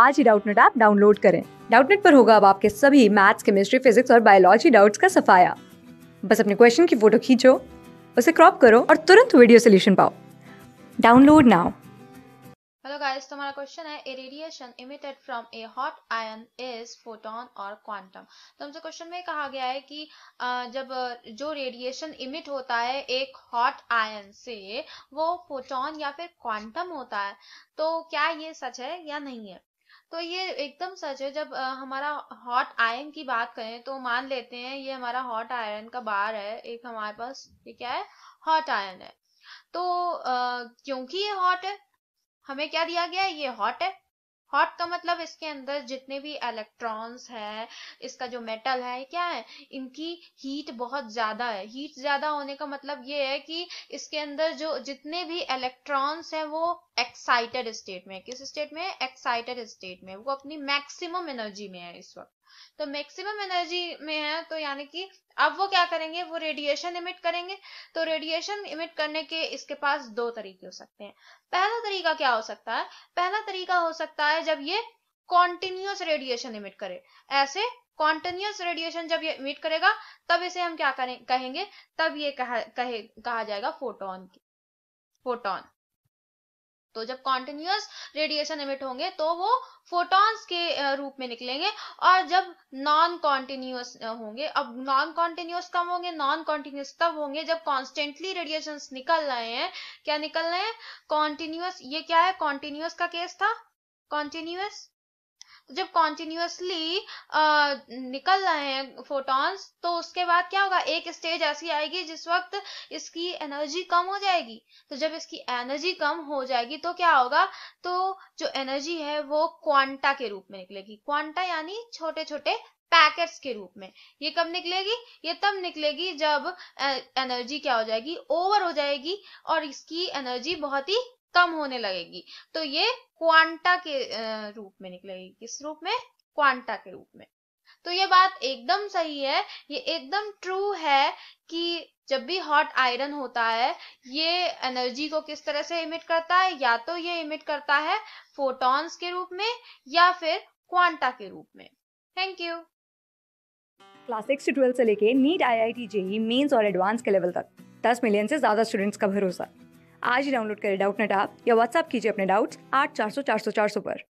आज ही Doubtnut app download करें डाउटनेट पर होगा अब आपके सभी मैथ्स केमिस्ट्री फिजिक्स और बायोलॉजी डाउट्स का सफाया बस अपने क्वेश्चन की फोटो खींचो उसे क्रॉप करो और तुरंत वीडियो सोल्यूशन पाओ डाउनलोड नाउ हेलो गाइस तुम्हारा क्वेश्चन है a radiation emitted from a hot iron is photon और क्वांटम तो हमसे क्वेश्चन में कहा गया है कि जब जो रेडिएशन इमिट होता है एक हॉट आयन से वो फोटोन या फिर क्वांटम होता है तो क्या ये सच है या नहीं है तो ये एकदम सच है जब हमारा हॉट आयरन की बात करें तो मान लेते हैं ये हमारा हॉट आयरन का बार है एक हमारे पास ये क्या है हॉट आयरन है तो क्योंकि ये हॉट है हमें क्या दिया गया है ये हॉट है हॉट का मतलब इसके अंदर जितने भी इलेक्ट्रॉन्स है इसका जो मेटल है क्या है इनकी हीट बहुत ज्यादा है हीट ज्यादा होने का मतलब ये है कि इसके अंदर जो जितने भी इलेक्ट्रॉन्स हैं वो एक्साइटेड स्टेट में किस स्टेट में एक्साइटेड स्टेट में वो अपनी मैक्सिमम एनर्जी में है इस वक्त तो मैक्सिमम एनर्जी में है तो यानी कि अब वो क्या करेंगे वो रेडिएशन इमिट करेंगे तो रेडिएशन इमिट करने के इसके पास दो तरीके हो सकते हैं पहला तरीका क्या हो सकता है पहला तरीका हो सकता है जब ये कॉन्टिन्यूस रेडिएशन इमिट करे ऐसे कॉन्टिन्यूस रेडिएशन जब ये इमिट करेगा तब इसे हम क्या करें कहेंगे तब ये कहा, कहे, कहा जाएगा फोटोन की फोटोन तो जब कॉन्टिन्यूस रेडिएशन इमिट होंगे तो वो फोटॉन्स के रूप में निकलेंगे और जब नॉन कॉन्टिन्यूस होंगे अब नॉन कॉन्टिन्यूस कब होंगे नॉन कॉन्टिन्यूस तब होंगे जब कॉन्स्टेंटली रेडिएशन निकल रहे हैं क्या निकल रहे हैं कॉन्टिन्यूस ये क्या है कॉन्टिन्यूस का केस था कॉन्टिन्यूस जब कॉन्टिन्यूसली निकल रहे हैं फोटॉन्स तो उसके बाद क्या होगा एक स्टेज ऐसी आएगी जिस वक्त इसकी एनर्जी कम हो जाएगी तो जब इसकी एनर्जी कम हो जाएगी तो क्या होगा तो जो एनर्जी है वो क्वांटा के रूप में निकलेगी क्वांटा यानी छोटे छोटे पैकेट्स के रूप में ये कब निकलेगी ये तब निकलेगी जब एनर्जी क्या हो जाएगी ओवर हो जाएगी और इसकी एनर्जी बहुत ही कम होने लगेगी तो ये क्वांटा के रूप में निकलेगी किस रूप में क्वांटा के रूप में तो ये बात एकदम सही है ये एकदम ट्रू है कि जब भी हॉट आयरन होता है ये एनर्जी को किस तरह से इमिट करता है या तो ये इमिट करता है फोटॉन्स के रूप में या फिर क्वांटा के रूप में थैंक यू क्लास सिक्स से ट्वेल्थ से लेके NEET I I T JEE mains और एडवांस के लेवल तक दस मिलियन से ज्यादा स्टूडेंट्स का भरोसा आज ही डाउनलोड करें डाउटनेट ऐप या व्हाट्सअप कीजिए अपने डाउट्स आठ चार सौ चार सौ चार सौ पर